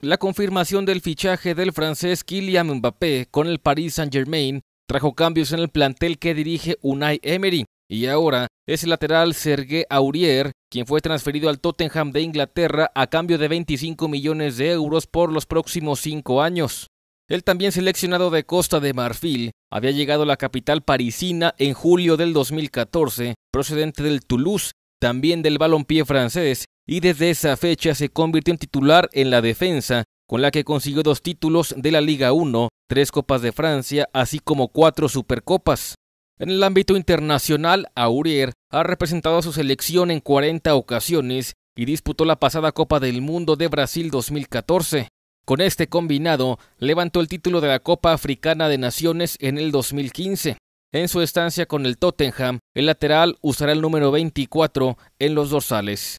La confirmación del fichaje del francés Kylian Mbappé con el Paris Saint-Germain trajo cambios en el plantel que dirige Unai Emery y ahora es el lateral Serge Aurier, quien fue transferido al Tottenham de Inglaterra a cambio de 25 millones de euros por los próximos cinco años. El también seleccionado de Costa de Marfil había llegado a la capital parisina en julio del 2014, procedente del Toulouse, también del balompié francés, y desde esa fecha se convirtió en titular en la defensa, con la que consiguió dos títulos de la Liga 1, tres Copas de Francia, así como cuatro Supercopas. En el ámbito internacional, Aurier ha representado a su selección en 40 ocasiones y disputó la pasada Copa del Mundo de Brasil 2014. Con este combinado, levantó el título de la Copa Africana de Naciones en el 2015. En su estancia con el Tottenham, el lateral usará el número 24 en los dorsales.